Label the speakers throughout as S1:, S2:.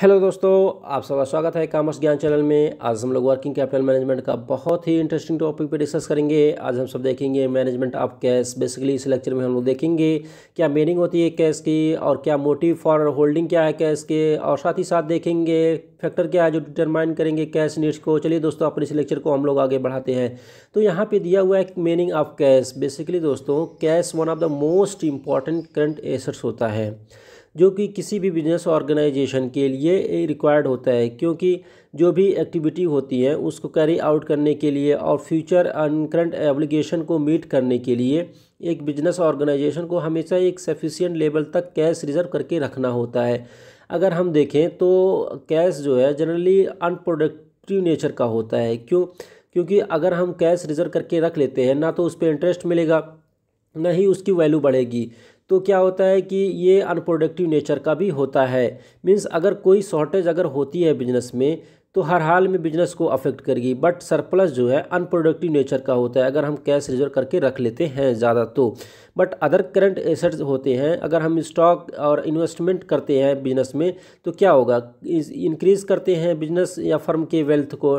S1: hello दोस्तों आप सबका स्वागत है कॉमर्स ज्ञान चैनल में आज हम लोग वर्किंग कैपिटल मैनेजमेंट का बहुत ही इंटरेस्टिंग टॉपिक पे डिस्कस करेंगे आज हम सब देखेंगे मैनेजमेंट ऑफ कैश बेसिकली इस लेक्चर में हम लोग देखेंगे क्या मीनिंग होती है कैश की और क्या मोटिव फॉर होल्डिंग क्या है कैश के और साथ ही साथ देखेंगे फैक्टर क्या है जो डिटरमाइन करेंगे कैश नीड्स को चलिए दोस्तों अपने इस लेक्चर को हम लोग आगे बढ़ाते हैं तो यहाँ पर दिया हुआ है मीनिंग ऑफ कैश बेसिकली दोस्तों cash one of the most important current assets होता है जो कि किसी भी बिजनेस ऑर्गेनाइजेशन के लिए रिक्वायर्ड होता है क्योंकि जो भी एक्टिविटी होती है उसको कैरी आउट करने के लिए और फ्यूचर अन करंट एब्लिगेशन को मीट करने के लिए एक बिजनेस ऑर्गेनाइजेशन को हमेशा एक सफिशियंट लेवल तक कैश रिजर्व करके रखना होता है अगर हम देखें तो कैश जो है जनरली अनप्रोडक्टिव नेचर का होता है क्यों क्योंकि अगर हम कैश रिजर्व करके रख लेते हैं ना तो उस पर इंटरेस्ट मिलेगा ना ही उसकी वैल्यू बढ़ेगी तो क्या होता है कि ये अनप्रोडक्टिव नेचर का भी होता है मीन्स अगर कोई शॉर्टेज अगर होती है बिजनेस में तो हर हाल में बिजनेस को अफेक्ट करेगी बट सरप्लस जो है अनप्रोडक्टिव नेचर का होता है अगर हम कैश रिजर्व करके रख लेते हैं ज़्यादा तो बट अदर करंट एसेट्स होते हैं अगर हम स्टॉक और इन्वेस्टमेंट करते हैं बिजनेस में तो क्या होगा इंक्रीज़ करते हैं बिजनेस या फर्म के वेल्थ को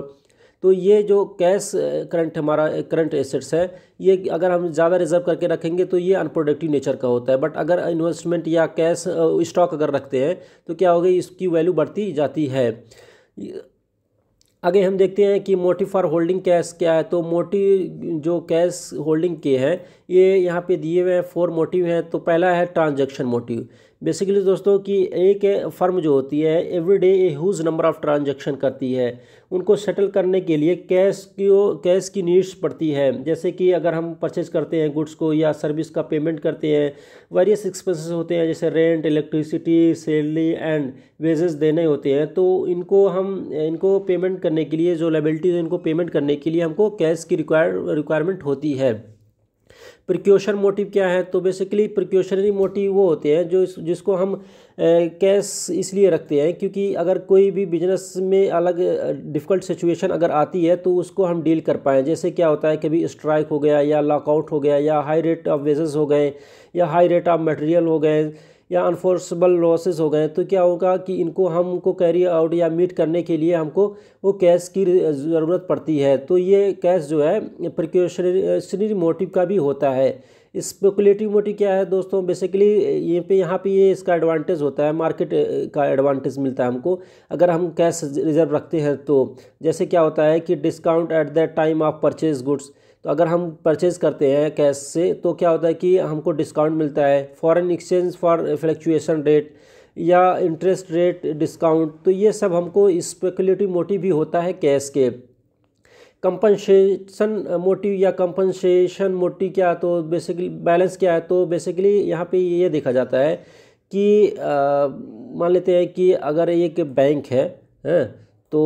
S1: तो ये जो कैश करंट हमारा करंट एसेट्स है ये अगर हम ज़्यादा रिजर्व करके रखेंगे तो ये अनप्रोडक्टिव नेचर का होता है बट अगर इन्वेस्टमेंट या कैश स्टॉक अगर रखते हैं तो क्या होगा इसकी वैल्यू बढ़ती जाती है आगे हम देखते हैं कि मोटिव फॉर होल्डिंग कैश क्या है तो मोटिव जो कैश होल्डिंग के हैं ये यहाँ पे दिए हुए हैं फोर मोटिव हैं तो पहला है ट्रांजैक्शन मोटिव बेसिकली दोस्तों कि एक फर्म जो होती है every day a number of transaction करती है उनको सेटल करने के लिए कैश की कैश की नीड्स पड़ती है जैसे कि अगर हम परचेज करते हैं गुड्स को या सर्विस का पेमेंट करते हैं वेरियस एक्सपेंसेस होते हैं जैसे rent electricity salary and wages देने होते हैं तो इनको हम इनको पेमेंट करने के लिए जो लेबिलिटीज़ इनको पेमेंट करने के लिए हमको कैश की रिक्वायर रिक्वायरमेंट होती है प्रिक्योशन मोटिव क्या है तो बेसिकली प्रिक्योशनरी मोटिव वो होते हैं जो जिसको हम कैश इसलिए रखते हैं क्योंकि अगर कोई भी बिजनेस में अलग डिफ़िकल्ट सिचुएशन अगर आती है तो उसको हम डील कर पाएँ जैसे क्या होता है कभी स्ट्राइक हो गया या लॉकआउट हो गया या हाई रेट ऑफ वेजेस हो गए या हाई रेट ऑफ मटेरियल हो गए या अनफोर्सबल लॉसेस हो गए तो क्या होगा कि इनको हमको कैरी आउट या मीट करने के लिए हमको वो कैश की ज़रूरत पड़ती है तो ये कैश जो है प्रिक्यूशनरी मोटिव का भी होता है स्पेकुलेटिव मोटिव क्या है दोस्तों बेसिकली ये पे यहाँ पे ये इसका एडवांटेज होता है मार्केट का एडवांटेज मिलता है हमको अगर हम कैश रिजर्व रखते हैं तो जैसे क्या होता है कि discount at the time of purchase goods तो अगर हम परचेज़ करते हैं कैश से तो क्या होता है कि हमको डिस्काउंट मिलता है foreign exchange for fluctuation rate या इंटरेस्ट रेट डिस्काउंट तो ये सब हमको स्पेकुलेटिव मोटिव भी होता है कैश के कंपनसेशन मोटिव या कंपनसेशन मोटिव क्या तो बेसिकली बैलेंस क्या है तो बेसिकली यहाँ पे ये देखा जाता है कि मान लेते हैं कि अगर एक बैंक है है तो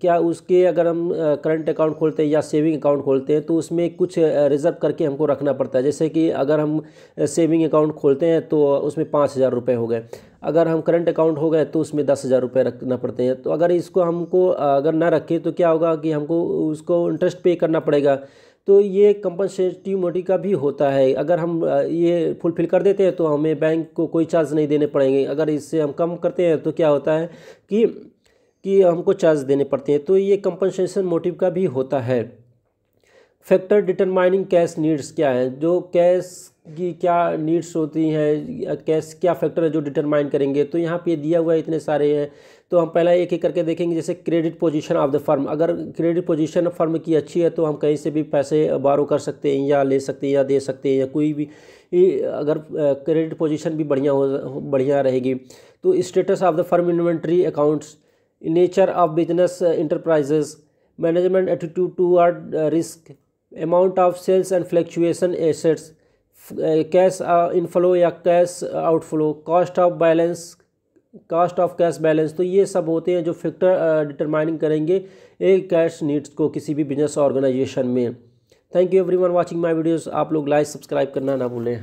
S1: क्या उसके अगर हम करंट अकाउंट खोलते हैं या सेविंग अकाउंट खोलते हैं तो उसमें कुछ रिज़र्व करके हमको रखना पड़ता है जैसे कि अगर हम सेविंग अकाउंट खोलते हैं तो उसमें पाँच हज़ार रुपये हो गए अगर हम करंट अकाउंट हो गए तो उसमें दस हज़ार रुपये रखना पड़ते हैं तो अगर इसको हमको अगर ना रखें तो क्या होगा कि हमको उसको इंटरेस्ट पे करना पड़ेगा तो ये कंपनसेटिव मोटी का भी होता है अगर हम ये फुलफिल कर देते हैं तो हमें बैंक को कोई चार्ज नहीं देने पड़ेंगे अगर इससे हम कम करते हैं तो क्या होता है कि कि हमको चार्ज देने पड़ते हैं तो ये कंपनसेशन मोटिव का भी होता है फैक्टर डिटरमाइनिंग कैश नीड्स क्या है जो कैश की क्या नीड्स होती हैं कैश क्या फैक्टर है जो डिटरमाइन करेंगे तो यहाँ पे दिया हुआ है इतने सारे हैं तो हम पहला एक एक करके देखेंगे जैसे credit position of the firm अगर क्रेडिट पोजीशन फर्म की अच्छी है तो हम कहीं से भी पैसे बारो कर सकते हैं या ले सकते हैं या दे सकते हैं या कोई भी अगर क्रेडिट पोजीशन भी बढ़िया हो बढ़िया रहेगी तो status of the firm inventory accounts nature of business enterprises management attitude to our risk amount of sales and fluctuation assets cash inflow या cash outflow cost of balance cost of cash balance तो ये सब होते हैं जो factor determining uh, करेंगे एक cash needs को किसी भी बिजनेस ऑर्गेनाइजेशन में thank you everyone watching my videos आप लोग लाइक सब्सक्राइब करना ना भूलें